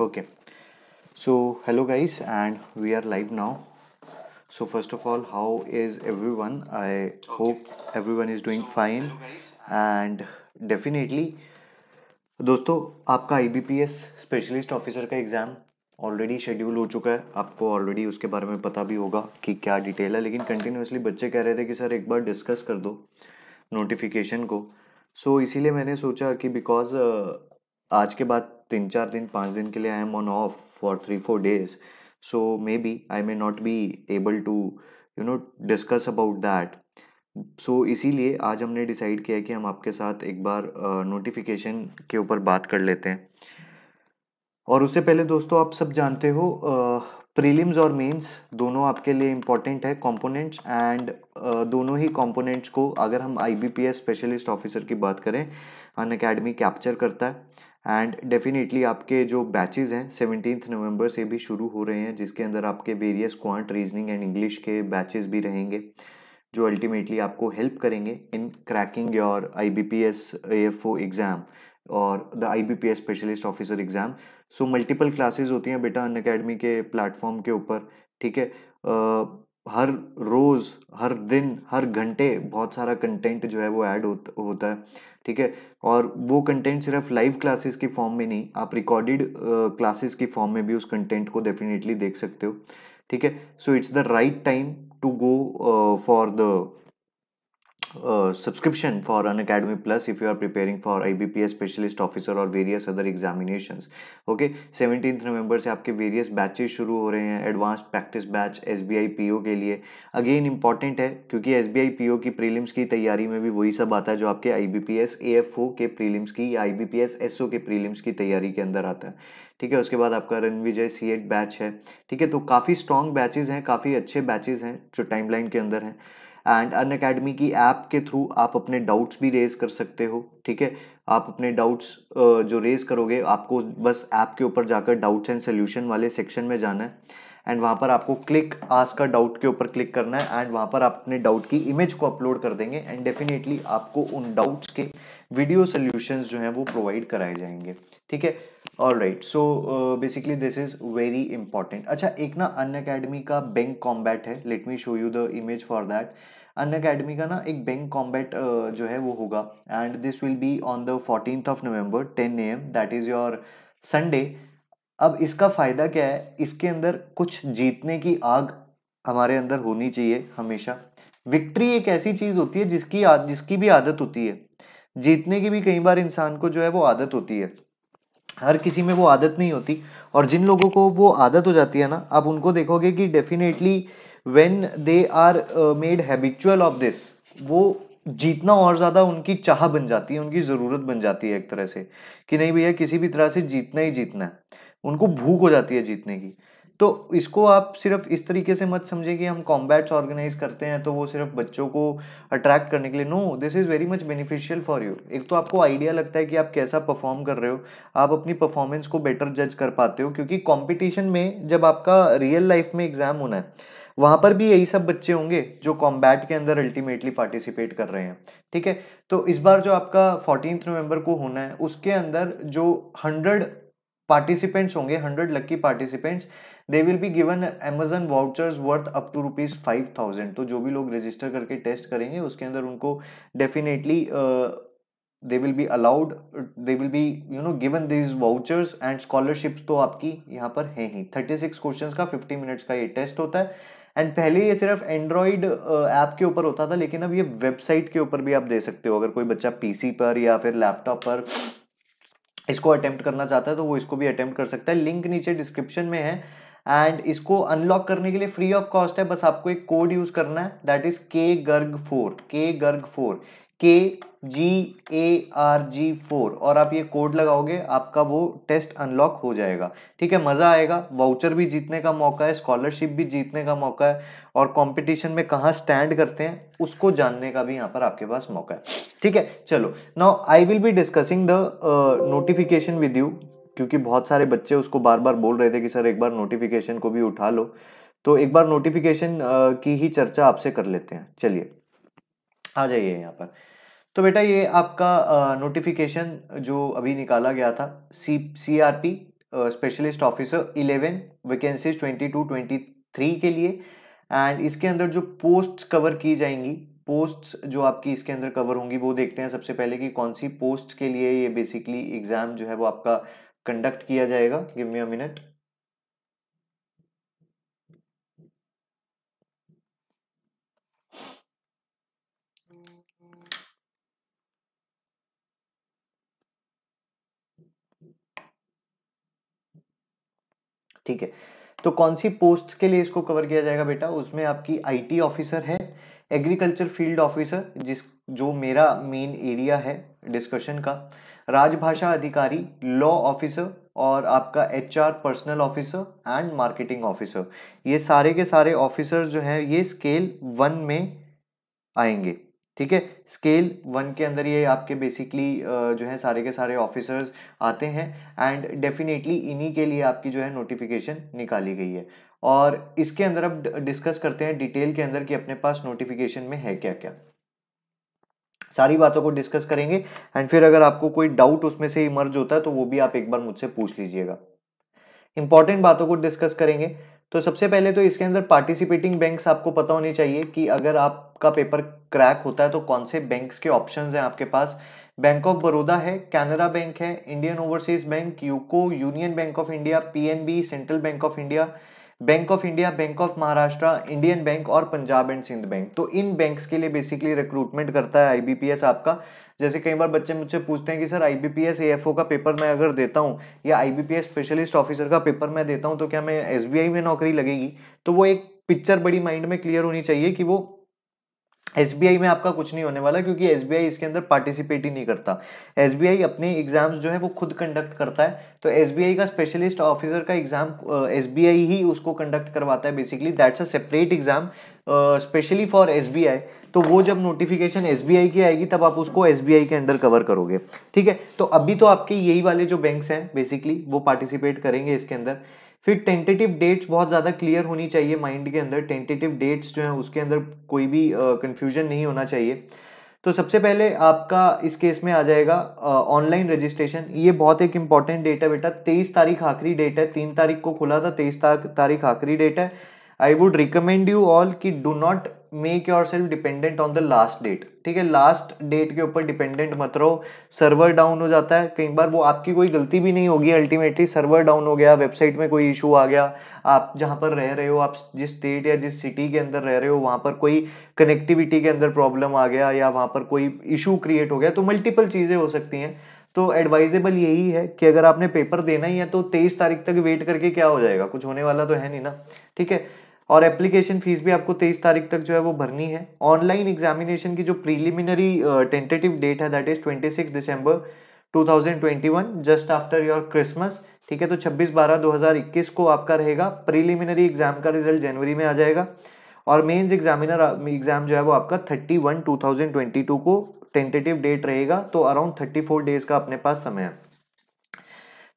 Okay so hello guys and we are live now so first of all how is everyone I hope everyone is so, fine and definitely दोस्तों आपका I specialist officer का exam already schedule हो चुका है आपको already उसके बारे में पता भी होगा कि क्या डिटेल है लेकिन कंटिन्यूसली बच्चे कह रहे थे कि सर एक बार डिस्कस कर दो नोटिफिकेशन को सो so, इसीलिए मैंने सोचा कि बिकॉज आज के बाद तीन चार दिन पाँच दिन के लिए I am on off for three four days so maybe I may not be able to you know discuss about that so इसीलिए आज हमने डिसाइड किया कि हम आपके साथ एक बार नोटिफिकेशन uh, के ऊपर बात कर लेते हैं और उससे पहले दोस्तों आप सब जानते हो प्रीलिम्स uh, और मेंस दोनों आपके लिए इम्पॉर्टेंट है कंपोनेंट्स एंड uh, दोनों ही कंपोनेंट्स को अगर हम आईबीपीएस स्पेशलिस्ट ऑफिसर की बात करें अन अकेडमी कैप्चर करता है एंड डेफिनेटली आपके जो बैचेज़ हैं सेवनटीन नवंबर से भी शुरू हो रहे हैं जिसके अंदर आपके various quant reasoning and English के बैचेस भी रहेंगे जो अल्टीमेटली आपको हेल्प करेंगे in cracking your I B P S F O exam और the I B P S specialist officer exam so multiple classes होती हैं बेटा अन अकेडमी के प्लेटफॉर्म के ऊपर ठीक है uh, हर रोज़ हर दिन हर घंटे बहुत सारा कंटेंट जो है वो ऐड होता है ठीक है और वो कंटेंट सिर्फ लाइव क्लासेस की फॉर्म में नहीं आप रिकॉर्डेड क्लासेस की फॉर्म में भी उस कंटेंट को डेफिनेटली देख सकते हो ठीक है so it's the right time to go for the uh, subscription for Unacademy Plus if you are preparing for IBPS specialist officer और various other examinations. Okay, 17th November से आपके various batches शुरू हो रहे हैं advanced practice batch SBI PO के लिए again important है क्योंकि SBI PO की prelims की तैयारी में भी वही सब आता है जो आपके IBPS AFO के prelims की या IBPS SO के prelims की तैयारी के अंदर आता है ठीक है उसके बाद आपका रणविजय सी एट बैच है ठीक है तो काफ़ी स्ट्रॉन्ग बैचेज हैं काफ़ी अच्छे बैचेज हैं जो टाइमलाइन के अंदर हैं एंड अन अकेडमी की ऐप के थ्रू आप अपने डाउट्स भी रेज कर सकते हो ठीक है आप अपने डाउट्स जो रेज करोगे आपको बस ऐप के ऊपर जाकर डाउट्स एंड सोल्यूशन वाले सेक्शन में जाना है एंड वहाँ पर आपको क्लिक आज का डाउट के ऊपर क्लिक करना है एंड वहाँ पर आप अपने डाउट की इमेज को अपलोड कर देंगे एंड डेफिनेटली आपको उन डाउट्स के वीडियो सोल्यूशंस जो हैं वो प्रोवाइड कराए जाएंगे ठीक है all right so basically this is very important अच्छा एक ना अन अकेडमी का बैंक कॉम्बैट है let me show you the image for that Unacademy का ना एक बैंक कॉम्बैट जो है वो होगा and this will be on the fourteen of November ten A M that is your Sunday अब इसका फ़ायदा क्या है इसके अंदर कुछ जीतने की आग हमारे अंदर होनी चाहिए हमेशा विक्ट्री एक ऐसी चीज़ होती है जिसकी आद, जिसकी भी आदत होती है जीतने की भी कई बार इंसान को जो है वो आदत होती है हर किसी में वो आदत नहीं होती और जिन लोगों को वो आदत हो जाती है ना आप उनको देखोगे कि definitely when they are made habitual of this वो जीतना और ज़्यादा उनकी चाह बन जाती है उनकी ज़रूरत बन जाती है एक तरह से कि नहीं भैया किसी भी तरह से जीतना ही जीतना है उनको भूख हो जाती है जीतने की तो इसको आप सिर्फ इस तरीके से मत समझें कि हम कॉम्बैट्स ऑर्गेनाइज करते हैं तो वो सिर्फ बच्चों को अट्रैक्ट करने के लिए no this is very much beneficial for you एक तो आपको आइडिया लगता है कि आप कैसा परफॉर्म कर रहे हो आप अपनी परफॉर्मेंस को बेटर जज कर पाते हो क्योंकि कॉम्पिटिशन में जब आपका रियल लाइफ में एग्जाम होना है वहां पर भी यही सब बच्चे होंगे जो कॉम्बैट के अंदर अल्टीमेटली पार्टिसिपेट कर रहे हैं ठीक है तो इस बार जो आपका फोर्टीन नवंबर को होना है उसके अंदर जो हंड्रेड पार्टिसिपेंट्स होंगे hundred lucky participants they will be given Amazon vouchers worth up to rupees five thousand तो जो भी लोग रजिस्टर करके टेस्ट करेंगे उसके अंदर उनको definitely they will be allowed they will be you know given these vouchers and scholarships तो आपकी यहाँ पर है ही थर्टी सिक्स क्वेश्चन का फिफ्टी मिनट्स का ये टेस्ट होता है एंड पहले ये सिर्फ एंड्रॉयड ऐप के ऊपर होता था लेकिन अब ये वेबसाइट के ऊपर भी आप दे सकते हो अगर कोई बच्चा पीसी पर या फिर लैपटॉप पर इसको अटैम्प्ट करना चाहता है तो वो इसको भी अटैम्प्ट कर सकता है लिंक नीचे डिस्क्रिप्शन में है एंड इसको अनलॉक करने के लिए फ्री ऑफ कॉस्ट है बस आपको एक कोड यूज़ करना है दैट इज़ के गर्ग फोर के गर्ग फोर के जी ए आर जी फोर और आप ये कोड लगाओगे आपका वो टेस्ट अनलॉक हो जाएगा ठीक है मज़ा आएगा वाउचर भी जीतने का मौका है स्कॉलरशिप भी जीतने का मौका है और कंपटीशन में कहाँ स्टैंड करते हैं उसको जानने का भी यहाँ पर आपके पास मौका है ठीक है चलो now I will be discussing the notification with you क्योंकि बहुत सारे बच्चे उसको बार बार बोल रहे थे कि सर एक बार नोटिफिकेशन को भी उठा लो तो एक बार नोटिफिकेशन uh, की ही चर्चा आपसे कर लेते हैं चलिए आ जाइए यहाँ पर तो बेटा ये आपका नोटिफिकेशन जो अभी निकाला गया था C C R P specialist officer eleven vacancies twenty two twenty three के लिए एंड इसके अंदर जो पोस्ट्स कवर की जाएंगी पोस्ट्स जो आपकी इसके अंदर कवर होंगी वो देखते हैं सबसे पहले कि कौन सी पोस्ट के लिए ये बेसिकली एग्ज़ाम जो है वो आपका कंडक्ट किया जाएगा गिव मी अ मिनट ठीक है तो कौन सी पोस्ट के लिए इसको कवर किया जाएगा बेटा उसमें आपकी आईटी ऑफिसर है एग्रीकल्चर फील्ड ऑफिसर जिस जो मेरा मेन एरिया है डिस्कशन का राजभाषा अधिकारी लॉ ऑफिसर और आपका H R personal officer and marketing officer ये सारे के सारे ऑफिसर जो हैं ये स्केल वन में आएंगे ठीक है स्केल वन के अंदर ये आपके बेसिकली जो है सारे के सारे ऑफिसर्स आते हैं एंड डेफिनेटली इन्हीं के लिए आपकी जो है नोटिफिकेशन निकाली गई है और इसके अंदर अब डिस्कस करते हैं डिटेल के अंदर कि अपने पास नोटिफिकेशन में है क्या क्या सारी बातों को डिस्कस करेंगे एंड फिर अगर आपको कोई डाउट उसमें से इमर्ज होता है तो वो भी आप एक बार मुझसे पूछ लीजिएगा इंपॉर्टेंट बातों को डिस्कस करेंगे तो सबसे पहले तो इसके अंदर पार्टिसिपेटिंग बैंक्स आपको पता होने चाहिए कि अगर आपका पेपर क्रैक होता है तो कौन से बैंक्स के ऑप्शंस हैं आपके पास बैंक ऑफ बड़ौदा है कैनरा बैंक है Indian overseas bank UCO union bank of India PNB central bank of India bank of India bank of Maharashtra Indian bank और पंजाब एंड सिंध बैंक तो इन बैंक्स के लिए बेसिकली रिक्रूटमेंट करता है आईबीपीएस आपका जैसे कई बार बच्चे मुझसे पूछते हैं कि सर आईबीपीएस एएफओ का पेपर मैं अगर देता हूँ या आईबीपीएस स्पेशलिस्ट ऑफिसर का पेपर मैं देता हूँ तो क्या मैं आई में नौकरी लगेगी तो वो एक पिक्चर बड़ी माइंड में क्लियर होनी चाहिए कि वो एस में आपका कुछ नहीं होने वाला क्योंकि एस इसके अंदर पार्टिसिपेट ही नहीं करता एस अपने एग्जाम्स जो है वो खुद कंडक्ट करता है तो एस का स्पेशलिस्ट ऑफिसर का एग्जाम एस ही उसको कंडक्ट करवाता है basically that's a separate exam specially for S तो वो जब नोटिफिकेशन एस की आएगी तब आप उसको एस के अंडर कवर करोगे ठीक है तो अभी तो आपके यही वाले जो बैंक्स हैं बेसिकली वो पार्टिसिपेट करेंगे इसके अंदर फिर टेंटेटिव डेट्स बहुत ज़्यादा क्लियर होनी चाहिए माइंड के अंदर टेंटेटिव डेट्स जो हैं उसके अंदर कोई भी कन्फ्यूजन uh, नहीं होना चाहिए तो सबसे पहले आपका इस केस में आ जाएगा ऑनलाइन uh, रजिस्ट्रेशन ये बहुत एक इंपॉर्टेंट डेट है बेटा तेईस तारीख आखिरी डेट है तीन तारीख को खुला था तेईस तारीख आखिरी डेट है I would recommend you all कि do not make yourself dependent on the last date ठीक है लास्ट डेट के ऊपर डिपेंडेंट मत रहो सर्वर डाउन हो जाता है कई बार वो आपकी कोई गलती भी नहीं होगी अल्टीमेटली सर्वर डाउन हो गया वेबसाइट में कोई इशू आ गया आप जहाँ पर रह रहे हो आप जिस स्टेट या जिस सिटी के अंदर रह रहे हो वहाँ पर कोई कनेक्टिविटी के अंदर प्रॉब्लम आ गया या वहाँ पर कोई इशू क्रिएट हो गया तो मल्टीपल चीज़ें हो सकती हैं तो एडवाइजेबल यही है कि अगर आपने पेपर देना ही है तो तेईस तारीख तक वेट करके क्या हो जाएगा कुछ होने वाला तो है नहीं ना ठीक है और एप्लीकेशन फ़ीस भी आपको तेईस तारीख तक जो है वो भरनी है ऑनलाइन एग्जामिनेशन की जो प्रीलिमिनरी टेंटेटिव डेट है that is twenty six December 2021 just after your Christmas ठीक है तो 26 बारह 2021 को आपका रहेगा प्रीलिमिनरी एग्जाम का रिजल्ट जनवरी में आ जाएगा और मेन्स एग्जामिनर एग्जाम जो है वो आपका 31 2022 को टेंटेटिव डेट रहेगा तो अराउंड 34 डेज का अपने पास समय है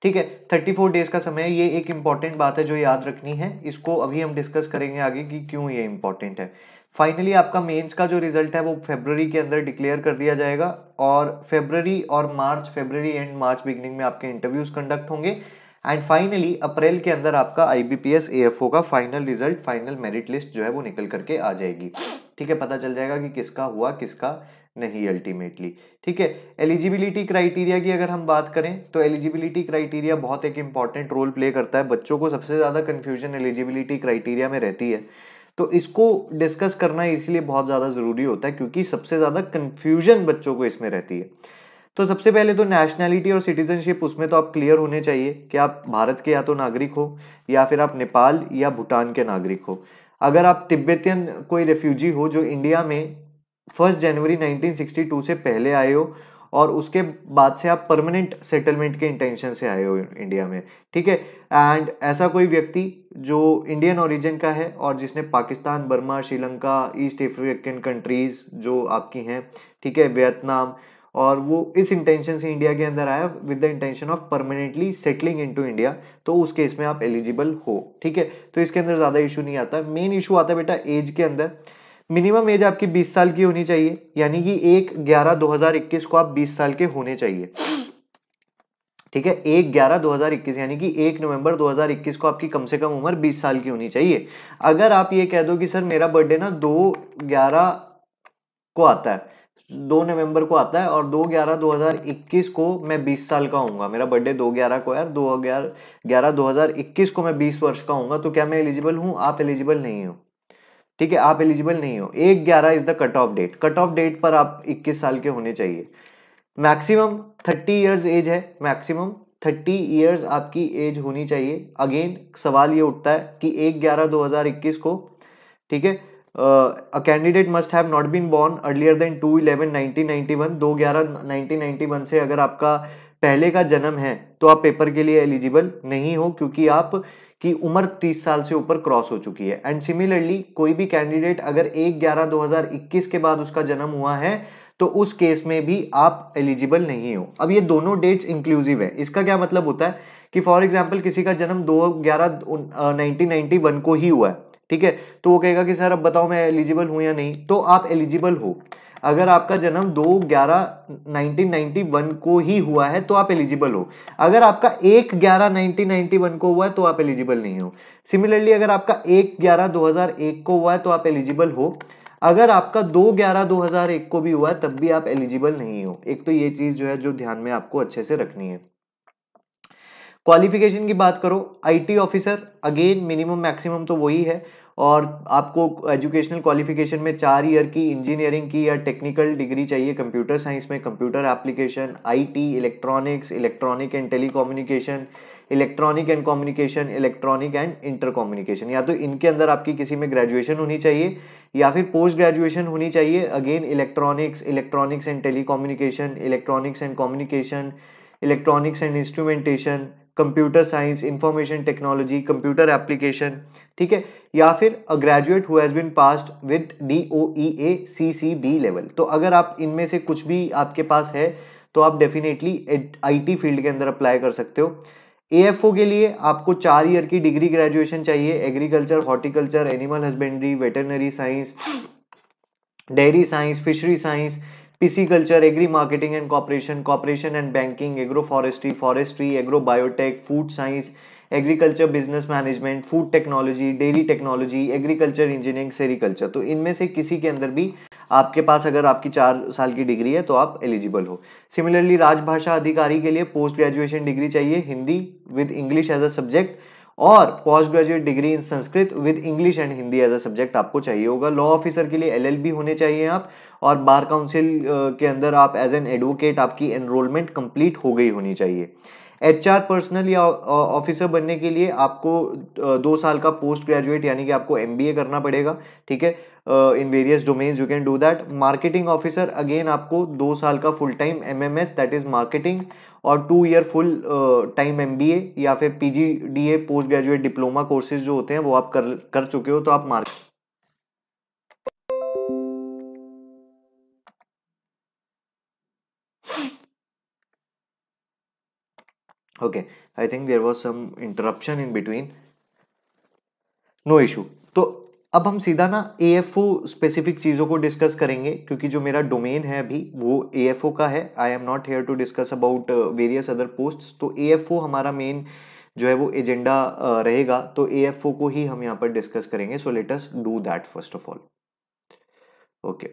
ठीक है थर्टी फोर डेज का समय ये एक इंपॉर्टेंट बात है जो याद रखनी है इसको अभी हम डिस्कस करेंगे आगे कि क्यों ये इंपॉर्टेंट है फाइनली आपका मेंस का जो रिजल्ट है वो फेबररी के अंदर डिक्लेयर कर दिया जाएगा और फेबररी और March February and March beginning में आपके इंटरव्यूज कंडक्ट होंगे एंड फाइनली अप्रैल के अंदर आपका I B P S A F O का final result final merit list जो है वो निकल करके आ जाएगी ठीक है पता चल जाएगा कि किसका हुआ किसका नहीं अल्टीमेटली ठीक है एलिजिबिलिटी क्राइटेरिया की अगर हम बात करें तो एलिजिबिलिटी क्राइटेरिया बहुत एक इंपॉर्टेंट रोल प्ले करता है बच्चों को सबसे ज़्यादा कन्फ्यूजन एलिजिबिलिटी क्राइटेरिया में रहती है तो इसको डिस्कस करना इसलिए बहुत ज़्यादा ज़रूरी होता है क्योंकि सबसे ज़्यादा कन्फ्यूजन बच्चों को इसमें रहती है तो सबसे पहले तो नेशनैलिटी और सिटीजनशिप उसमें तो आप क्लियर होने चाहिए कि आप भारत के या तो नागरिक हो या फिर आप नेपाल या भूटान के नागरिक हो अगर आप तिब्बतियन कोई रेफ्यूजी हो जो इंडिया में फर्स्ट जनवरी 1962 से पहले आए हो और उसके बाद से आप परमानेंट सेटलमेंट के इंटेंशन से आए हो इंडिया में ठीक है एंड ऐसा कोई व्यक्ति जो इंडियन ओरिजिन का है और जिसने Pakistan Burma Sri Lanka East African countries जो आपकी हैं ठीक है वियतनाम और वो इस इंटेंशन से इंडिया के अंदर आया with the intention of permanently settling in to India तो उस केस में आप एलिजिबल हो ठीक है तो इसके अंदर ज़्यादा इशू नहीं आता मेन इशू आता है बेटा एज के अंदर मिनिमम एज आपकी 20 साल की होनी चाहिए यानी कि एक ग्यारह इक्कीस को आप 20 साल के होने चाहिए ठीक है एक ग्यारह इक्कीस यानी कि एक नवंबर 2021 को आपकी कम से कम उम्र 20 साल की होनी चाहिए अगर आप ये कह दो कि सर मेरा बर्थडे ना दो ग्यारह को आता है दो नवंबर को आता है और दो ग्यारह दो हज़ार इक्कीस को मैं बीस साल का हूँ मेरा बर्थडे दो ग्यारह को है दो ग्यारह ग्यारह दो हज़ार इक्कीस को मैं बीस वर्ष का हूँ तो क्या मैं एलिजिबल हूँ आप एलिजिबल नहीं हो ठीक है आप एलिजिबल नहीं हो एक ग्यारह is the cut off date cut off date पर आप 21 साल के होने चाहिए मैक्सिमम 30 इयर्स एज है मैक्सिमम 30 इयर्स आपकी एज होनी चाहिए अगेन सवाल ये उठता है कि एक ग्यारह दो हज़ार इक्कीस को ठीक है a candidate must have not been born earlier than two eleven nineteen ninety one दो ग्यारह नाइनटीन नाइन्टी वन से अगर आपका पहले का जन्म है तो आप पेपर के लिए एलिजिबल नहीं हो क्योंकि आप कि उम्र 30 साल से ऊपर क्रॉस हो चुकी है एंड सिमिलरली कोई भी कैंडिडेट अगर एक ग्यारह दो के बाद उसका जन्म हुआ है तो उस केस में भी आप एलिजिबल नहीं हो अब ये दोनों डेट्स इंक्लूसिव है इसका क्या मतलब होता है कि फॉर एग्जाम्पल किसी का जन्म दो ग्यारह नाइनटीन को ही हुआ है ठीक है तो वो कहेगा कि सर अब बताओ मैं एलिजिबल हूं या नहीं तो आप एलिजिबल हो अगर आपका जन्म दो ग्यारह नाइनटीन को ही हुआ है तो आप एलिजिबल हो अगर आपका एक ग्यारह नाइनटीन को हुआ है तो आप एलिजिबल नहीं हो सिमिलरली अगर आपका एक ग्यारह दो को हुआ है तो आप एलिजिबल हो अगर आपका दो ग्यारह दो हजार एक को भी हुआ है तब भी आप एलिजिबल नहीं हो एक तो ये चीज जो है जो ध्यान में आपको अच्छे से रखनी है क्वालिफिकेशन की बात करो IT officer again minimum maximum तो वही है और आपको एजुकेशनल क्वालिफिकेशन में चार ईयर की इंजीनियरिंग की या टेक्निकल डिग्री चाहिए कंप्यूटर साइंस में computer application IT electronics electronic and telecommunication electronic and communication electronic and inter communication या तो इनके अंदर आपकी किसी में ग्रेजुएशन होनी चाहिए या फिर पोस्ट ग्रेजुएशन होनी चाहिए again electronics electronics and tele electronics and communication electronics and instrumentation computer science information technology computer application ठीक है या फिर a graduate who has been passed with D O E A C C B level तो अगर आप इनमें से कुछ भी आपके पास है तो आप डेफिनेटली आईटी फील्ड के अंदर अप्लाई कर सकते हो एएफओ के लिए आपको चार ईयर की डिग्री ग्रेजुएशन चाहिए agriculture horticulture animal husbandry veterinary science dairy science fishery science pisciculture agri marketing and cooperation cooperation and banking agro forestry forestry agro biotech food science agriculture business management food technology dairy technology agriculture engineering sericulture तो इनमें से किसी के अंदर भी आपके पास अगर आपकी चार साल की डिग्री है तो आप एलिजिबल हो सिमिलरली राजभाषा अधिकारी के लिए पोस्ट ग्रेजुएशन डिग्री चाहिए Hindi with English as a subject और post graduate degree in Sanskrit with English and Hindi as a subject आपको चाहिए होगा लॉ ऑफिसर के लिए एल होने चाहिए आप और बार काउंसिल के अंदर आप एज एन एडवोकेट आपकी एनरोलमेंट कंप्लीट हो गई होनी चाहिए एच आर पर्सनल या ऑफिसर बनने के लिए आपको दो साल का पोस्ट ग्रेजुएट यानी कि आपको एम बी ए करना पड़ेगा ठीक है in various domains you can do that marketing officer again आपको दो साल का full time M M S that is marketing और two year full time M B A या फिर P G D A post graduate diploma courses जो होते हैं वो आप कर कर चुके हो तो आप market okay I think there was some interruption in between no issue तो अब हम सीधा ना ए एफ ओ स्पेसिफिक चीज़ों को डिस्कस करेंगे क्योंकि जो मेरा डोमेन है अभी वो ए एफ ओ का है I am not here to discuss about various other post तो ए एफ ओ हमारा मेन जो है वो एजेंडा uh, रहेगा तो ए एफ ओ को ही हम यहाँ पर डिस्कस करेंगे so let us do that first of all okay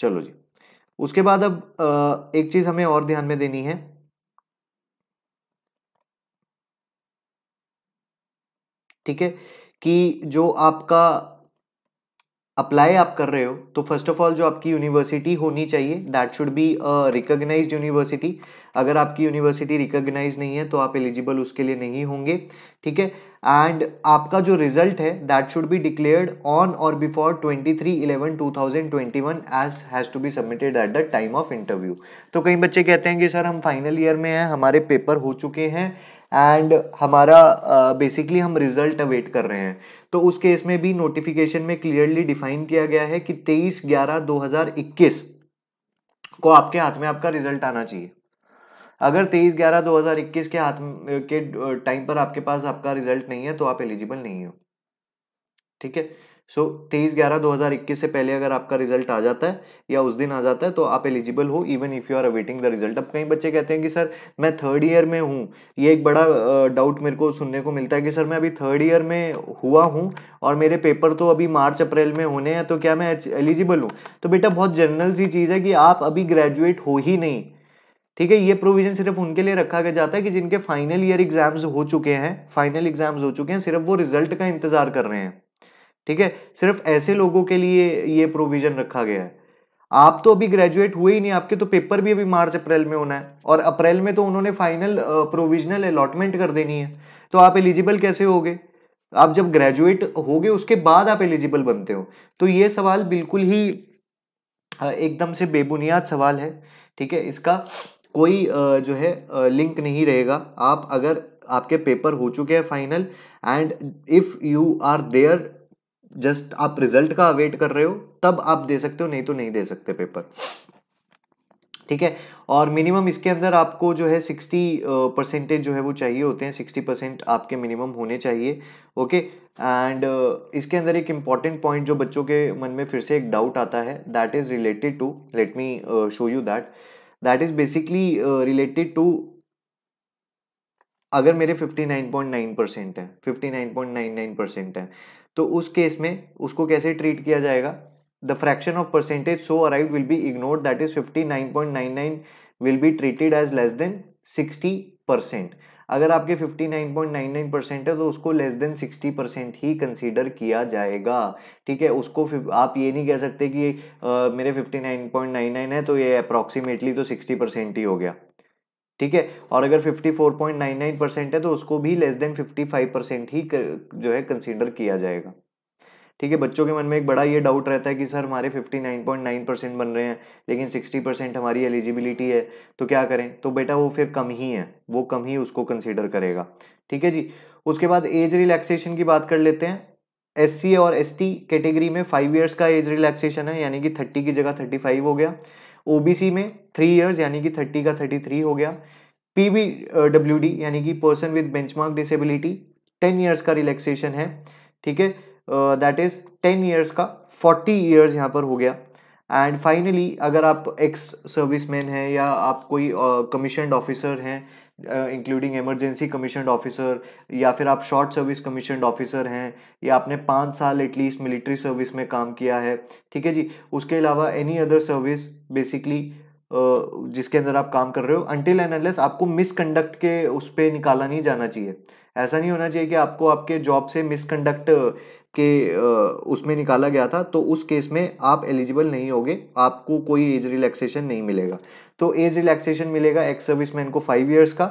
चलो जी उसके बाद अब एक चीज हमें और ध्यान में देनी है ठीक है कि जो आपका अप्लाई आप कर रहे हो तो फर्स्ट ऑफ ऑल जो आपकी यूनिवर्सिटी होनी चाहिए that should be recognise university अगर आपकी यूनिवर्सिटी रिकोगनाइज नहीं है तो आप एलिजिबल उसके लिए नहीं होंगे ठीक है एंड आपका जो रिजल्ट है that should be declared on और before twenty three eleven two thousand twenty one as has to be submitted at the time of interview तो कई बच्चे कहते हैं कि सर हम फाइनल ईयर में हैं हमारे पेपर हो चुके हैं एंड हमारा बेसिकली uh, हम रिजल्ट अवेट कर रहे हैं तो उस केस में भी नोटिफिकेशन में क्लियरली डिफाइन किया गया है कि तेईस ग्यारह दो हजार इक्कीस को आपके हाथ में आपका रिजल्ट आना चाहिए अगर तेईस ग्यारह दो हजार इक्कीस के हाथ के टाइम पर आपके पास आपका रिजल्ट नहीं है तो आप एलिजिबल नहीं हो ठीक है सो तेईस ग्यारह दो हज़ार इक्कीस से पहले अगर आपका रिजल्ट आ जाता है या उस दिन आ जाता है तो आप एलिजिबल हो even if you are awaiting the result अब कई बच्चे कहते हैं कि सर मैं थर्ड ईयर में हूँ ये एक बड़ा डाउट मेरे को सुनने को मिलता है कि सर मैं अभी थर्ड ईयर में हुआ हूँ और मेरे पेपर तो अभी मार्च अप्रैल में होने हैं तो क्या मैं एलिजिबल हूँ तो बेटा बहुत जनरल सी चीज़ है कि आप अभी ग्रेजुएट हो ही नहीं ठीक है ये प्रोविजन सिर्फ उनके लिए रखा गया जाता है कि जिनके फाइनल ईयर एग्जाम्स हो चुके हैं फाइनल एग्जाम्स हो चुके हैं सिर्फ वो रिजल्ट का इंतजार कर रहे हैं ठीक है सिर्फ ऐसे लोगों के लिए ये प्रोविजन रखा गया है आप तो अभी ग्रेजुएट हुए ही नहीं आपके तो पेपर भी अभी मार्च अप्रैल में होना है और अप्रैल में तो उन्होंने फाइनल प्रोविजनल अलॉटमेंट कर देनी है तो आप एलिजिबल कैसे हो गए आप जब ग्रेजुएट हो गए उसके बाद आप एलिजिबल बनते हो तो ये सवाल बिल्कुल ही एकदम से बेबुनियाद सवाल है ठीक है इसका कोई जो है लिंक नहीं रहेगा आप अगर आपके पेपर हो चुके हैं final and if you are there just आप रिजल्ट का वेट कर रहे हो तब आप दे सकते हो नहीं तो नहीं दे सकते पेपर ठीक है और मिनिमम इसके अंदर आपको जो है सिक्सटी परसेंटेज जो है वो चाहिए होते हैं सिक्सटी परसेंट आपके मिनिमम होने चाहिए ओके एंड इसके अंदर एक इम्पॉर्टेंट पॉइंट जो बच्चों के मन में फिर से एक डाउट आता है that is related to let me show you that that is basically related to अगर मेरे नाइन परसेंट है नाइन परसेंट है तो उस केस में उसको कैसे ट्रीट किया जाएगा the fraction of percentage so arrive will be ignore that is fifty nine point nine nine will be treated as less than sixty percent अगर आपके 59.99 परसेंट है तो उसको लेस देन 60 परसेंट ही कंसीडर किया जाएगा ठीक है उसको आप ये नहीं कह सकते कि आ, मेरे 59.99 है तो ये अप्रॉक्सीमेटली तो 60 परसेंट ही हो गया ठीक है और अगर 54.99 परसेंट है तो उसको भी लेस देन 55 परसेंट ही कर, जो है कंसीडर किया जाएगा ठीक है बच्चों के मन में एक बड़ा ये डाउट रहता है कि सर हमारे 59.9 परसेंट बन रहे हैं लेकिन 60 परसेंट हमारी एलिजिबिलिटी है तो क्या करें तो बेटा वो फिर कम ही है वो कम ही उसको कंसिडर करेगा ठीक है जी उसके बाद एज रिलैक्सेशन की बात कर लेते हैं एस और एस कैटेगरी में फाइव ईयर्स का एज रिलैक्सेशन है यानी कि थर्टी की जगह थर्टी हो गया ओबीसी में थ्री इयर्स यानी कि थर्टी का थर्टी थ्री हो गया पी वी डब्ल्यू डी यानी कि person with benchmark disability ten years का रिलैक्सेशन है ठीक है दैट इज टेन ईयर्स का फोर्टी ईयर्स यहाँ पर हो गया एंड फाइनली अगर आप एक्स सर्विसमैन हैं या आप कोई कमीशनड ऑफिसर हैं इंक्लूडिंग एमरजेंसी कमीशन ऑफिसर या फिर आप शॉर्ट सर्विस कमीशन ऑफिसर हैं या आपने पाँच साल एटलीस्ट मिलिट्री सर्विस में काम किया है ठीक है जी उसके अलावा एनी अदर सर्विस बेसिकली जिसके अंदर आप काम कर रहे हो अनटिल एंड अनलेस आपको मिसकंडक्ट के उस पर निकाला नहीं जाना चाहिए ऐसा नहीं होना चाहिए कि आपको आपके जॉब से मिसकंडक्ट के उसमें निकाला गया था तो उस केस में आप एलिजिबल नहीं होगे आपको कोई एज रिलैक्सेशन नहीं मिलेगा तो एज रिलैक्सेशन मिलेगा एक्स सर्विस मैन को फाइव ईयर्स का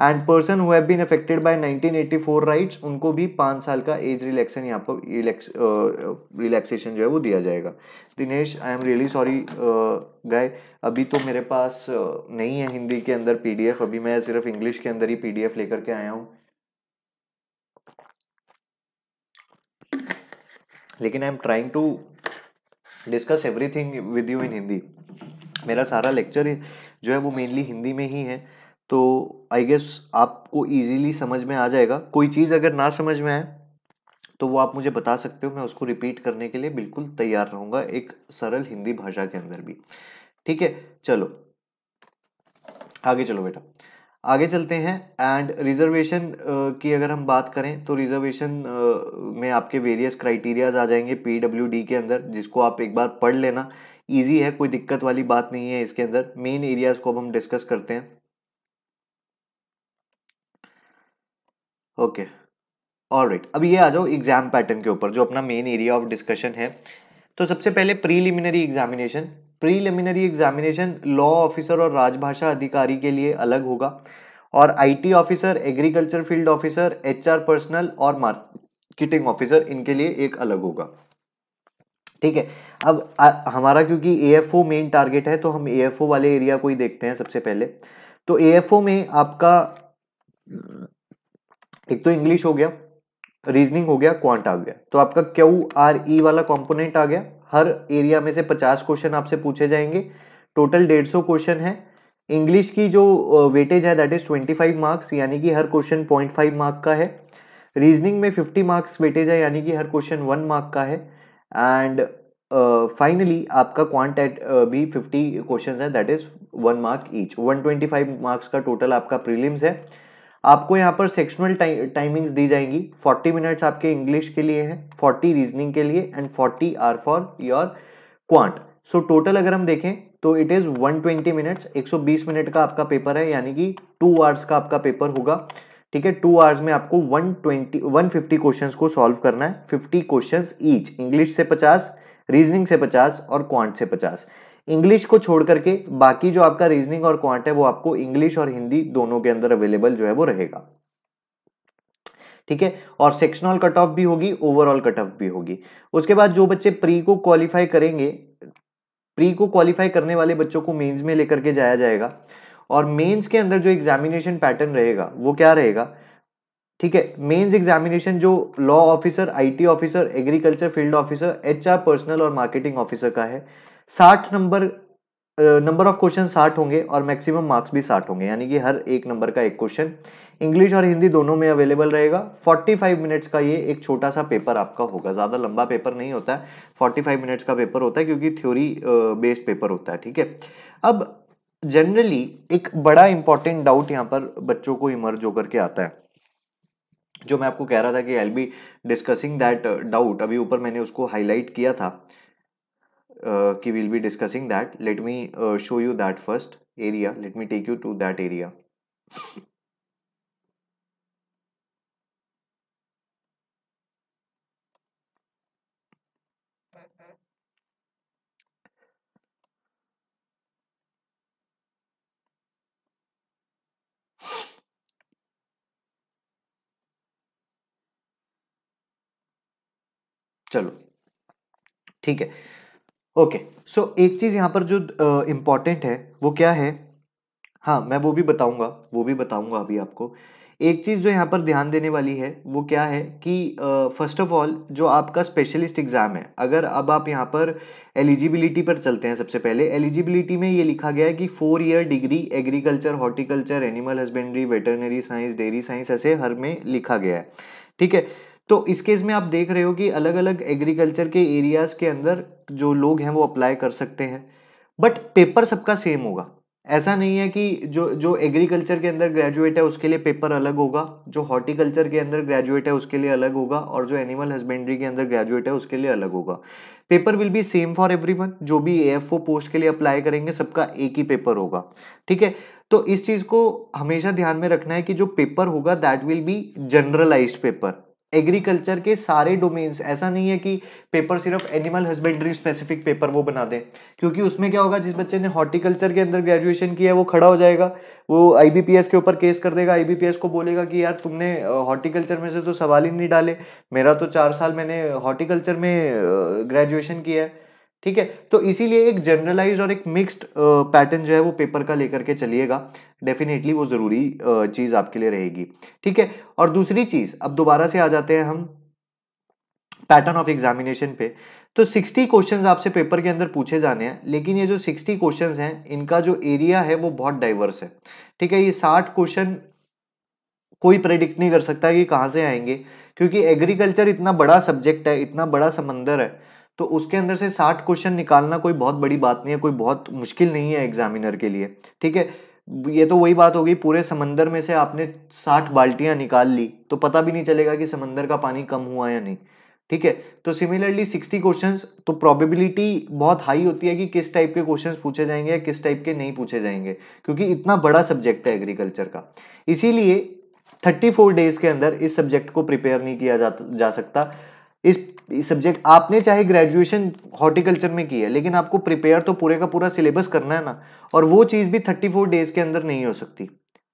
and person who have been affected by 1984 riots उनको भी पाँच साल का एज रिलैक्सेशन यहाँ पर रिलैक्सेशन जो है वो दिया जाएगा Dinesh I am really sorry guy अभी तो मेरे पास नहीं है हिंदी के अंदर पीडीएफ अभी मैं सिर्फ इंग्लिश के अंदर ही पीडीएफ लेकर के आया हूँ लेकिन I am trying to discuss everything with you in Hindi मेरा सारा लेक्चर जो है वो मेनली हिंदी में ही है तो आई गेस आपको ईजीली समझ में आ जाएगा कोई चीज़ अगर ना समझ में आए तो वो आप मुझे बता सकते हो मैं उसको रिपीट करने के लिए बिल्कुल तैयार रहूँगा एक सरल हिंदी भाषा के अंदर भी ठीक है चलो आगे चलो बेटा आगे चलते हैं एंड रिजर्वेशन की अगर हम बात करें तो रिजर्वेशन में आपके वेरियस क्राइटेरियाज आ जाएंगे पी डी के अंदर जिसको आप एक बार पढ़ लेना ईजी है कोई दिक्कत वाली बात नहीं है इसके अंदर मेन एरियाज को अब हम डिस्कस करते हैं ओके ऑल राइट अब ये आ जाओ एग्जाम पैटर्न के ऊपर जो अपना मेन एरिया ऑफ डिस्कशन है तो सबसे पहले preliminary examination preliminary examination law officer और राजभाषा अधिकारी के लिए अलग होगा और IT officer agriculture field officer HR personnel और मार्केटिंग ऑफिसर इनके लिए एक अलग होगा ठीक है अब आ, हमारा क्योंकि एएफओ मेन टारगेट है तो हम एएफओ वाले एरिया को ही देखते हैं सबसे पहले तो एएफओ में आपका एक तो इंग्लिश हो गया रीजनिंग हो गया क्वांट आ गया तो आपका क्यू आर ई वाला कंपोनेंट आ गया हर एरिया में से पचास क्वेश्चन आपसे पूछे जाएंगे टोटल डेढ़ सौ क्वेश्चन है इंग्लिश की जो वेटेज है that is twenty five marks यानी कि हर क्वेश्चन पॉइंट फाइव मार्क का है रीजनिंग में फिफ्टी मार्क्स वेटेज है यानी कि हर क्वेश्चन वन मार्क का है एंड फाइनली uh, आपका क्वांट एट uh, भी फिफ्टी क्वेश्चन है that is one mark each one twenty five marks का टोटल आपका प्रीलिम्स है आपको यहाँ पर सेक्शनल टाइमिंग्स दी जाएंगी 40 मिनट्स आपके इंग्लिश के लिए हैं 40 रीजनिंग के लिए and 40 are for your quant so total अगर हम देखें तो इट इज़ 120 मिनट्स 120 मिनट का आपका पेपर है यानी कि टू आवर्स का आपका पेपर होगा ठीक है टू आवर्स में आपको 120 150 क्वेश्चंस को सॉल्व करना है 50 क्वेश्चंस ईच इंग्लिश से 50 रीजनिंग से 50 और क्वांट से पचास इंग्लिश को छोड़ करके बाकी जो आपका रीजनिंग और क्वांट है वो आपको इंग्लिश और हिंदी दोनों के अंदर अवेलेबल जो है वो रहेगा ठीक है और सेक्शनल कट ऑफ भी होगी ओवरऑल कट ऑफ भी होगी उसके बाद जो बच्चे प्री को क्वालिफाई करेंगे प्री को क्वालिफाई करने वाले बच्चों को मेंस में लेकर के जाया जाएगा और मेंस के अंदर जो एग्जामिनेशन पैटर्न रहेगा वो क्या रहेगा ठीक है मेंस एग्जामिनेशन जो law officer IT officer agriculture field officer HR personnel और मार्केटिंग ऑफिसर का है साठ नंबर नंबर ऑफ क्वेश्चन साठ होंगे और मैक्सिमम मार्क्स भी साठ होंगे यानी कि हर एक नंबर का एक क्वेश्चन इंग्लिश और हिंदी दोनों में अवेलेबल रहेगा 45 मिनट्स का ये एक छोटा सा पेपर आपका होगा ज़्यादा लंबा पेपर नहीं होता है 45 मिनट्स का पेपर होता है क्योंकि थ्योरी बेस्ड पेपर होता है ठीक है अब जनरली एक बड़ा इंपॉर्टेंट डाउट यहाँ पर बच्चों को इमर्ज होकर के आता है जो मैं आपको कह रहा था कि I be discussing that doubt अभी ऊपर मैंने उसको हाईलाइट किया था की will be discussing that let me show you that first area let me take you to that area चलो ठीक है ओके सो so, एक चीज़ यहाँ पर जो इम्पॉर्टेंट uh, है वो क्या है हाँ मैं वो भी बताऊंगा वो भी बताऊंगा अभी आपको एक चीज़ जो यहाँ पर ध्यान देने वाली है वो क्या है कि फर्स्ट ऑफ ऑल जो आपका स्पेशलिस्ट एग्ज़ाम है अगर अब आप यहाँ पर एलिजिबिलिटी पर चलते हैं सबसे पहले एलिजिबिलिटी में ये लिखा गया है कि four year degree agriculture horticulture animal husbandry veterinary science dairy science ऐसे हर में लिखा गया है ठीक है तो इस केस में आप देख रहे हो कि अलग अलग एग्रीकल्चर के एरियाज के अंदर जो लोग हैं वो अप्लाई कर सकते हैं बट पेपर सबका सेम होगा ऐसा नहीं है कि जो जो एग्रीकल्चर के अंदर ग्रेजुएट है उसके लिए पेपर अलग होगा जो हॉर्टिकल्चर के अंदर ग्रेजुएट है उसके लिए अलग होगा और जो एनिमल हस्बेंड्री के अंदर ग्रेजुएट है उसके लिए अलग होगा paper will be same for everyone जो भी ए पोस्ट के लिए अप्लाई करेंगे सबका एक ही पेपर होगा ठीक है तो इस चीज़ को हमेशा ध्यान में रखना है कि जो पेपर होगा that will be generalised paper agriculture के सारे डोमेन्स ऐसा नहीं है कि पेपर सिर्फ एनिमल हस्बेंड्री स्पेसिफिक पेपर वो बना दें क्योंकि उसमें क्या होगा जिस बच्चे ने हॉर्टिकल्चर के अंदर ग्रेजुएशन किया है वो खड़ा हो जाएगा वो आईबीपीएस के ऊपर केस कर देगा आईबीपीएस को बोलेगा कि यार तुमने हॉर्टिकल्चर में से तो सवाल ही नहीं डाले मेरा तो चार साल मैंने हॉर्टिकल्चर में ग्रेजुएशन किया है ठीक है तो इसीलिए एक जनरलाइज और एक मिक्स्ड पैटर्न जो है वो पेपर का लेकर के चलिएगा डेफिनेटली वो ज़रूरी चीज़ आपके लिए रहेगी ठीक है और दूसरी चीज़ अब दोबारा से आ जाते हैं हम पैटर्न ऑफ एग्जामिनेशन पे तो 60 क्वेश्चंस आपसे पेपर के अंदर पूछे जाने हैं लेकिन ये जो 60 क्वेश्चंस हैं इनका जो एरिया है वो बहुत डाइवर्स है ठीक है ये 60 क्वेश्चन कोई प्रेडिक्ट नहीं कर सकता कि कहाँ से आएंगे क्योंकि एग्रीकल्चर इतना बड़ा सब्जेक्ट है इतना बड़ा समंदर है तो उसके अंदर से साठ क्वेश्चन निकालना कोई बहुत बड़ी बात नहीं है कोई बहुत मुश्किल नहीं है एग्जामिनर के लिए ठीक है ये तो वही बात हो गई पूरे समंदर में से आपने साठ बाल्टियां निकाल ली तो पता भी नहीं चलेगा कि समंदर का पानी कम हुआ या नहीं ठीक है तो सिमिलरली सिक्सटी क्वेश्चन तो प्रोबेबिलिटी बहुत हाई होती है कि किस टाइप के क्वेश्चन पूछे जाएंगे या किस टाइप के नहीं पूछे जाएंगे क्योंकि इतना बड़ा सब्जेक्ट है एग्रीकल्चर का इसीलिए थर्टी फोर डेज के अंदर इस सब्जेक्ट को प्रिपेयर नहीं किया जा, जा सकता इस सब्जेक्ट आपने चाहे ग्रेजुएशन हॉर्टिकल्चर में की है लेकिन आपको प्रिपेयर तो पूरे का पूरा सिलेबस करना है ना और वो चीज़ भी थर्टी फोर डेज के अंदर नहीं हो सकती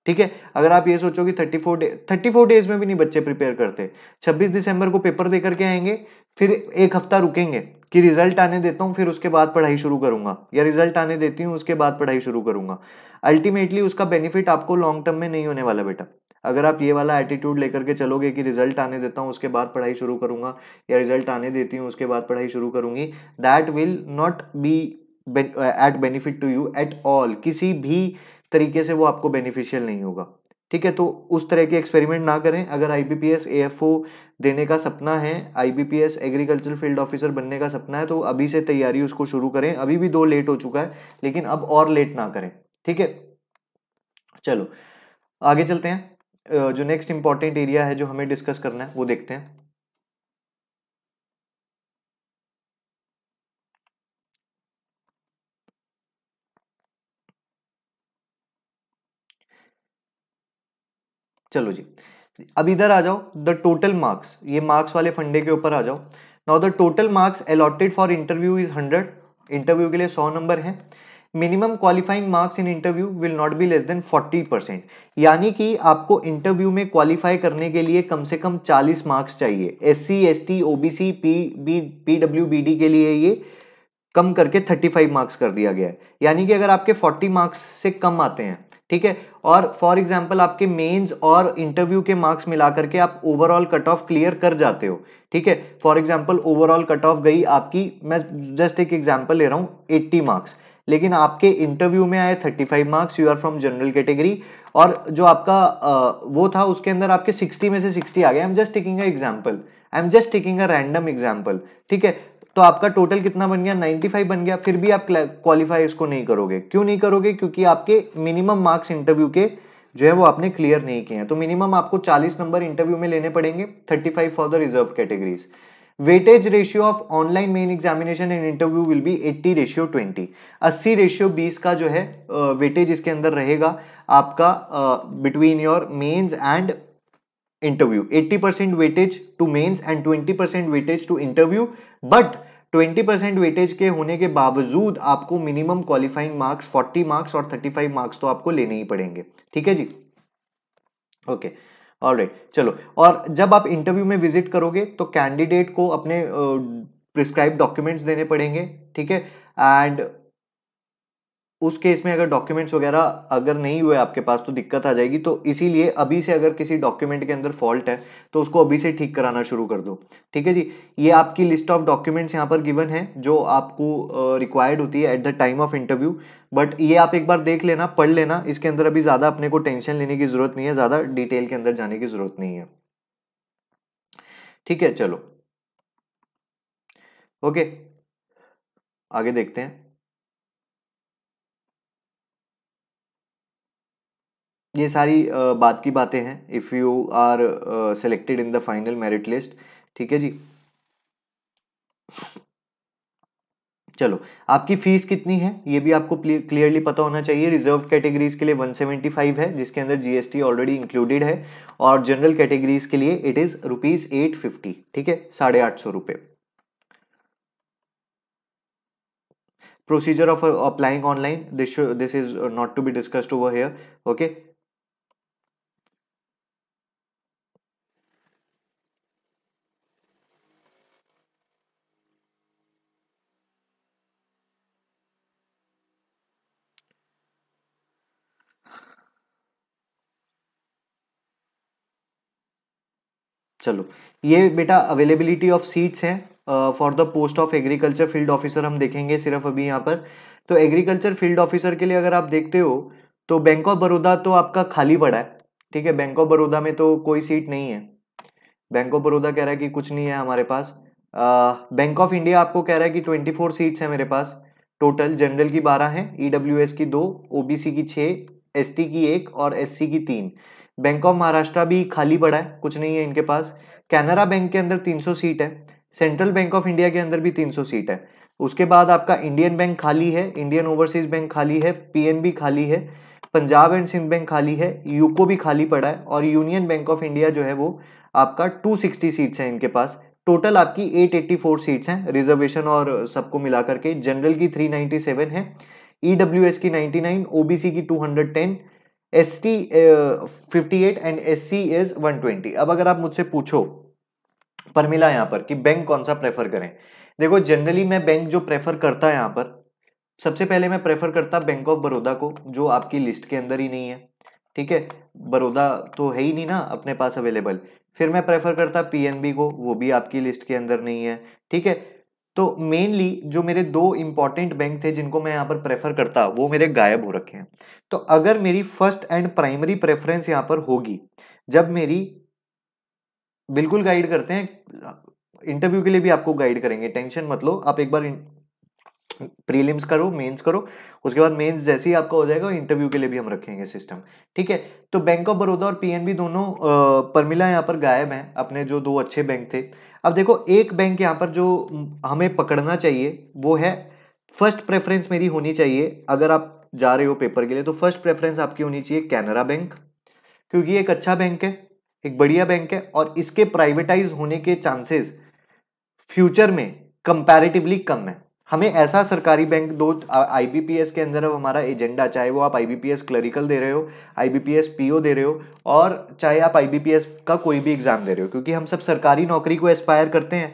ठीक है अगर आप ये सोचो कि thirty four day thirty four days में भी नहीं बच्चे प्रिपेयर करते छब्बीस दिसंबर को पेपर दे करके आएंगे फिर एक हफ्ता रुकेंगे कि रिजल्ट आने देता हूँ फिर उसके बाद पढ़ाई शुरू करूंगा या रिजल्ट आने देती हूँ उसके बाद पढ़ाई शुरू करूंगा अल्टीमेटली उसका बेनिफिट आपको लॉन्ग टर्म में नहीं होने वाला बेटा अगर आप ये वाला एटीट्यूड लेकर के चलोगे कि रिजल्ट आने देता हूँ उसके बाद पढ़ाई शुरू करूंगा या रिजल्ट आने देती हूँ उसके बाद पढ़ाई शुरू करूंगी that will not be at benefit to you at all किसी भी तरीके से वो आपको बेनिफिशियल नहीं होगा ठीक है तो उस तरह के एक्सपेरिमेंट ना करें अगर I B P S A F O देने का सपना है I B P S agriculture field officer बनने का सपना है तो अभी से तैयारी उसको शुरू करें अभी भी दो लेट हो चुका है लेकिन अब और लेट ना करें ठीक है चलो आगे चलते हैं जो नेक्स्ट इंपॉर्टेंट एरिया है जो हमें डिस्कस करना है वो देखते हैं चलो जी अब इधर आ जाओ द टोटल मार्क्स ये मार्क्स वाले फंडे के ऊपर आ जाओ now the total marks allotted for interview is hundred interview के लिए सौ नंबर है minimum qualifying marks in interview will not be less than 40 percent यानी कि आपको इंटरव्यू में क्वालिफाई करने के लिए कम से कम 40 मार्क्स चाहिए S C S T O B C P B P W B D के लिए ये कम करके 35 मार्क्स कर दिया गया है यानी कि अगर आपके 40 मार्क्स से कम आते हैं ठीक है और फॉर एग्जाम्पल आपके मेन्स और इंटरव्यू के मार्क्स मिला करके आप ओवरऑल कट ऑफ क्लियर कर जाते हो ठीक है for example overall cut off गई आपकी मैं जस्ट एक एग्जाम्पल ले रहा हूँ एट्टी मार्क्स लेकिन आपके इंटरव्यू में आए 35 marks you are from general category और जो आपका uh, वो था उसके अंदर आपके 60 में से 60 आ गए I am just taking a example I am just taking a random example ठीक है तो आपका टोटल कितना बन गया 95 बन गया फिर भी आप क्वालिफाई इसको नहीं करोगे क्यों नहीं करोगे क्योंकि आपके मिनिमम मार्क्स इंटरव्यू के जो है वो आपने क्लियर नहीं किए हैं तो मिनिमम आपको 40 नंबर इंटरव्यू में लेने पड़ेंगे 35 for the reserve categories weightage ratio of online main examination and interview will be eighty ratio twenty अस्सी रेशियो बीस का जो है वेटेज इसके अंदर रहेगा आपका between your mains and interview eighty percent weightage to mains and twenty percent weightage to interview but 20 percent weightage के होने के बावजूद आपको मिनिमम क्वालिफाइंग मार्क्स 40 मार्क्स और 35 मार्क्स तो आपको लेने ही पड़ेंगे ठीक है जी ओके okay. ऑल right, चलो और जब आप इंटरव्यू में विजिट करोगे तो कैंडिडेट को अपने प्रिस्क्राइब डॉक्यूमेंट्स देने पड़ेंगे ठीक है एंड उस केस में अगर डॉक्यूमेंट्स वगैरह अगर नहीं हुए आपके पास तो दिक्कत आ जाएगी तो इसीलिए अभी से अगर किसी डॉक्यूमेंट के अंदर फॉल्ट है तो उसको अभी से ठीक कराना शुरू कर दो ठीक है जी ये आपकी लिस्ट ऑफ डॉक्यूमेंट्स यहाँ पर गिवन है जो आपको रिक्वायर्ड uh, होती है at the time of interview but ये आप एक बार देख लेना पढ़ लेना इसके अंदर अभी ज़्यादा अपने को टेंशन लेने की ज़रूरत नहीं है ज़्यादा डिटेल के अंदर जाने की ज़रूरत नहीं है ठीक है चलो ओके आगे देखते हैं ये सारी बात की बातें हैं if you are selected in the final merit list ठीक है जी चलो आपकी फीस कितनी है ये भी आपको क्लियरली पता होना चाहिए रिजर्व कैटेगरीज के लिए 175 है जिसके अंदर जीएसटी ऑलरेडी इंक्लूडेड है और जनरल कैटेगरीज के लिए it is rupees eight fifty ठीक है साढ़े आठ सौ रुपये procedure of applying online this this is not to be discussed over here okay चलो ये बेटा अवेलेबिलिटी ऑफ सीट्स है for the post of agriculture field officer हम देखेंगे सिर्फ अभी यहाँ पर तो एग्रीकल्चर फील्ड ऑफिसर के लिए अगर आप देखते हो तो बैंक ऑफ बड़ौदा तो आपका खाली पड़ा है ठीक है बैंक ऑफ बड़ौदा में तो कोई सीट नहीं है बैंक ऑफ बड़ौदा कह रहा है कि कुछ नहीं है हमारे पास बैंक ऑफ इंडिया आपको कह रहा है कि ट्वेंटी फोर सीट्स हैं मेरे पास टोटल जनरल की बारह हैं ई e की दो ओ की छः एस की एक और एस की तीन बैंक ऑफ महाराष्ट्र भी खाली पड़ा है कुछ नहीं है इनके पास कैनरा बैंक के अंदर 300 सीट है सेंट्रल बैंक ऑफ इंडिया के अंदर भी 300 सीट है उसके बाद आपका इंडियन बैंक खाली है इंडियन ओवरसीज बैंक खाली है पी खाली है पंजाब एंड सिंध बैंक खाली है यूको भी खाली पड़ा है और यूनियन बैंक ऑफ इंडिया जो है वो आपका 260 सीट्स हैं इनके पास टोटल आपकी 884 सीट्स हैं रिजर्वेशन और सबको मिलाकर के जनरल की 397 है ई e की 99 ओबीसी की 210 S T fifty eight and S C is one twenty अब अगर आप मुझसे पूछो परमिला यहाँ पर कि बैंक कौन सा प्रेफर करें देखो जनरली मैं बैंक जो प्रेफर करता यहाँ पर सबसे पहले मैं प्रेफर करता बैंक ऑफ बड़ौदा को जो आपकी लिस्ट के अंदर ही नहीं है ठीक है बड़ौदा तो है ही नहीं ना अपने पास अवेलेबल फिर मैं प्रेफर करता पीएनबी को वो भी आपकी लिस्ट के अंदर नहीं है ठीक है तो मेनली जो मेरे दो इंपॉर्टेंट बैंक थे जिनको मैं यहाँ पर प्रेफर करता वो मेरे गायब हो रखे हैं तो अगर मेरी फर्स्ट एंड प्राइमरी प्रेफरेंस यहाँ पर होगी जब मेरी बिल्कुल गाइड करते हैं इंटरव्यू के लिए भी आपको गाइड करेंगे टेंशन मत लो आप एक बार प्रीलिम्स करो मेंस करो उसके बाद मेंस जैसे ही आपका हो जाएगा इंटरव्यू के लिए भी हम रखेंगे सिस्टम ठीक है तो बैंक ऑफ बड़ौदा और पीएनबी दोनों परमिला यहाँ पर गायब हैं अपने जो दो अच्छे बैंक थे अब देखो एक बैंक यहाँ पर जो हमें पकड़ना चाहिए वो है फर्स्ट प्रेफरेंस मेरी होनी चाहिए अगर आप जा रहे हो पेपर के लिए तो फर्स्ट प्रेफरेंस आपकी होनी चाहिए कैनरा बैंक क्योंकि एक अच्छा बैंक है एक बढ़िया बैंक है और इसके प्राइवेटाइज होने के चांसेस फ्यूचर में कंपैरेटिवली कम है हमें ऐसा सरकारी बैंक दो आईबीपीएस के अंदर अब हमारा एजेंडा चाहे वो आप आईबीपीएस क्लरिकल दे रहे हो आईबीपीएस पीओ दे रहे हो और चाहे आप आईबीपीएस का कोई भी एग्ज़ाम दे रहे हो क्योंकि हम सब सरकारी नौकरी को एस्पायर करते हैं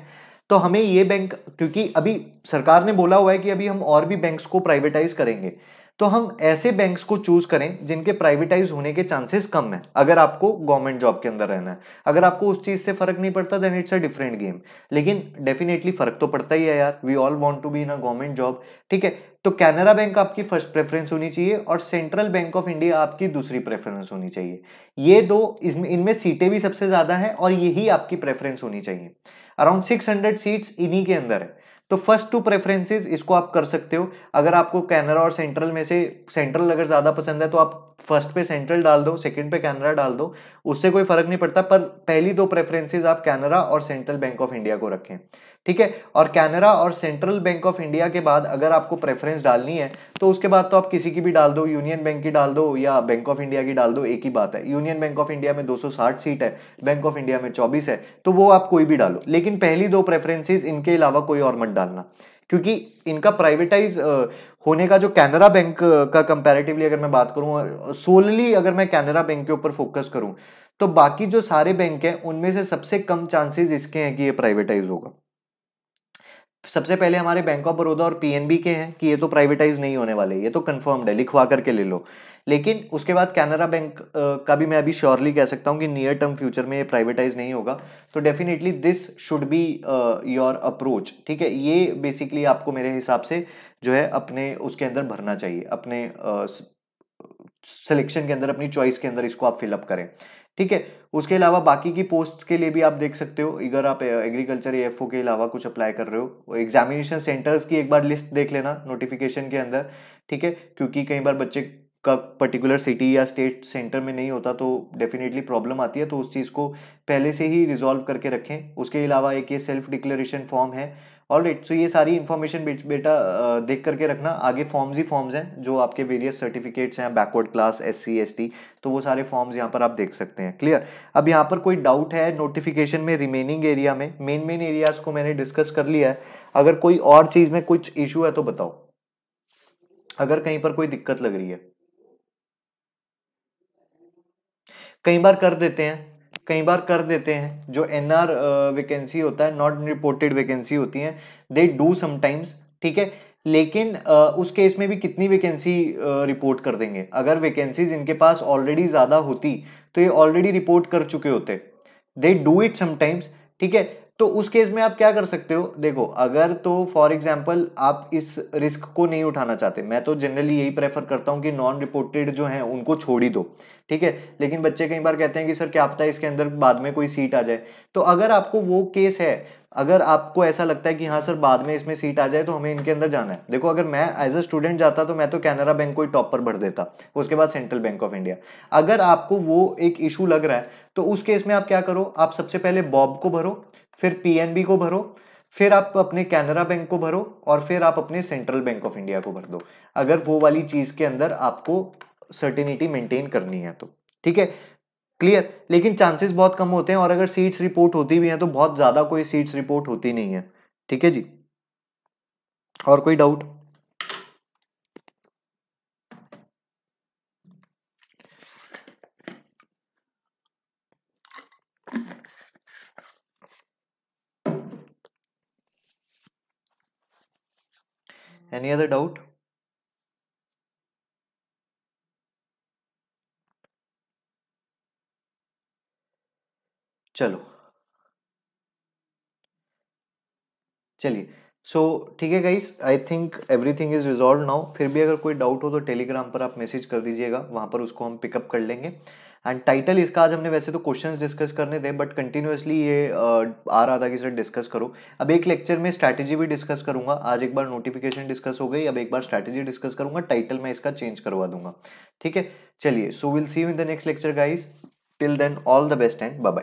तो हमें ये बैंक क्योंकि अभी सरकार ने बोला हुआ है कि अभी हम और भी बैंक्स को प्राइवेटाइज करेंगे तो हम ऐसे बैंक्स को चूज करें जिनके प्राइवेटाइज होने के चांसेस कम है अगर आपको गवर्नमेंट जॉब के अंदर रहना है अगर आपको उस चीज से फर्क नहीं पड़ता then it's a different game लेकिन डेफिनेटली फर्क तो पड़ता ही है यार we all want to be in a government job ठीक है तो कैनरा बैंक आपकी फर्स्ट प्रेफरेंस होनी चाहिए और सेंट्रल बैंक ऑफ इंडिया आपकी दूसरी प्रेफरेंस होनी चाहिए ये दो इसमें इनमें सीटें भी सबसे ज्यादा हैं और यही आपकी प्रेफरेंस होनी चाहिए अराउंड हंड्रेड सीट्स इन्हीं के अंदर है तो फर्स्ट टू प्रेफरेंसेस इसको आप कर सकते हो अगर आपको कैनरा और सेंट्रल में से सेंट्रल अगर ज़्यादा पसंद है तो आप फर्स्ट पे सेंट्रल डाल दो सेकंड पे कैनरा डाल दो उससे कोई फर्क नहीं पड़ता पर पहली दो प्रेफरेंसेज आप कैनरा और सेंट्रल बैंक ऑफ इंडिया को रखें ठीक है और कैनरा और सेंट्रल बैंक ऑफ इंडिया के बाद अगर आपको प्रेफरेंस डालनी है तो उसके बाद तो आप किसी की भी डाल दो यूनियन बैंक की डाल दो या बैंक ऑफ इंडिया की डाल दो एक ही बात है यूनियन बैंक ऑफ इंडिया में 260 सीट है बैंक ऑफ इंडिया में 24 है तो वो आप कोई भी डालो लेकिन पहली दो प्रेफरेंसेज इनके अलावा कोई और मत डालना क्योंकि इनका प्राइवेटाइज होने का जो कैनरा बैंक का कंपेरेटिवली अगर मैं बात करूँ सोलली अगर मैं कैनरा बैंक के ऊपर फोकस करूँ तो बाकी जो सारे बैंक हैं उनमें से सबसे कम चांसेस इसके हैं कि ये प्राइवेटाइज होगा सबसे पहले हमारे बैंक ऑफ बड़ौदा और पीएनबी के हैं कि ये तो प्राइवेटाइज नहीं होने वाले ये तो कन्फर्म्ड है लिखवा करके ले लो लेकिन उसके बाद कैनरा बैंक का भी मैं अभी श्योरली कह सकता हूँ कि नियर टर्म फ्यूचर में ये प्राइवेटाइज नहीं होगा तो definitely this should be your approach ठीक है ये बेसिकली आपको मेरे हिसाब से जो है अपने उसके अंदर भरना चाहिए अपने सिलेक्शन uh, के अंदर अपनी चॉइस के अंदर इसको आप फिलअप करें ठीक है उसके अलावा बाकी की पोस्ट के लिए भी आप देख सकते हो अगर आप एग्रीकल्चर ए एफ के अलावा कुछ अप्लाई कर रहे हो एग्जामिनेशन सेंटर्स की एक बार लिस्ट देख लेना नोटिफिकेशन के अंदर ठीक है क्योंकि कई बार बच्चे का पर्टिकुलर सिटी या स्टेट सेंटर में नहीं होता तो डेफिनेटली प्रॉब्लम आती है तो उस चीज़ को पहले से ही रिजॉल्व करके रखें उसके अलावा एक ये सेल्फ डिक्लेरेशन फॉर्म है ऑल राइट सो ये सारी इन्फॉर्मेशन बेटा देख करके रखना आगे फॉर्म्स ही फॉर्म्स हैं जो आपके वेरियस सर्टिफिकेट्स हैं बैकवर्ड क्लास एस सी तो वो सारे फॉर्म्स यहाँ पर आप देख सकते हैं क्लियर अब यहाँ पर कोई डाउट है नोटिफिकेशन में रिमेनिंग एरिया में मेन मेन एरियाज को मैंने डिस्कस कर लिया है अगर कोई और चीज़ में कुछ इशू है तो बताओ अगर कहीं पर कोई दिक्कत लग रही है कई बार कर देते हैं कई बार कर देते हैं जो एन आर वैकेंसी होता है नॉट रिपोर्टेड वैकेंसी होती है दे डू समटाइम्स ठीक है लेकिन उस केस में भी कितनी वैकेंसी रिपोर्ट कर देंगे अगर वैकेंसीज इनके पास ऑलरेडी ज़्यादा होती तो ये ऑलरेडी रिपोर्ट कर चुके होते दे डू इट समटाइम्स ठीक है तो उस केस में आप क्या कर सकते हो देखो अगर तो फॉर एग्जाम्पल आप इस रिस्क को नहीं उठाना चाहते मैं तो जनरली यही प्रेफर करता हूं कि नॉन रिपोर्टेड जो हैं उनको छोड़ ही दो ठीक है लेकिन बच्चे कई बार कहते हैं कि सर क्या पता है इसके अंदर बाद में कोई सीट आ जाए तो अगर आपको वो केस है अगर आपको ऐसा लगता है कि हाँ सर बाद में इसमें सीट आ जाए तो हमें इनके अंदर जाना है देखो अगर मैं एज अ स्टूडेंट जाता तो मैं तो कैनरा बैंक को ही टॉप पर भर देता उसके बाद सेंट्रल बैंक ऑफ इंडिया अगर आपको वो एक इशू लग रहा है तो उस केस में आप क्या करो आप सबसे पहले बॉब को भरो फिर पीएनबी को भरो फिर आप अपने कैनरा बैंक को भरो और फिर आप अपने सेंट्रल बैंक ऑफ इंडिया को भर दो अगर वो वाली चीज के अंदर आपको सर्टिनिटी मेंटेन करनी है तो ठीक है क्लियर लेकिन चांसेस बहुत कम होते हैं और अगर सीट्स रिपोर्ट होती भी हैं तो बहुत ज्यादा कोई सीट्स रिपोर्ट होती नहीं है ठीक है जी और कोई डाउट any other doubt चलो चलिए सो ठीक है guys I think everything is resolve now फिर भी अगर कोई डाउट हो तो टेलीग्राम पर आप मैसेज कर दीजिएगा वहां पर उसको हम पिकअप कर लेंगे एंड टाइटल इसका आज हमने वैसे तो क्वेश्चन डिस्कस करने थे बट कंटिन्यूसली ये uh, आ रहा था कि सर डिस्कस करो अब एक लेक्चर में स्ट्रैटेजी भी डिस्कस करूंगा आज एक बार नोटिफिकेशन डिस्कस हो गई अब एक बार स्ट्रैटेजी डिस्कस करूंगा टाइटल मैं इसका चेंज करवा दूंगा ठीक है चलिए so will see you in the next lecture guys till then all the best and bye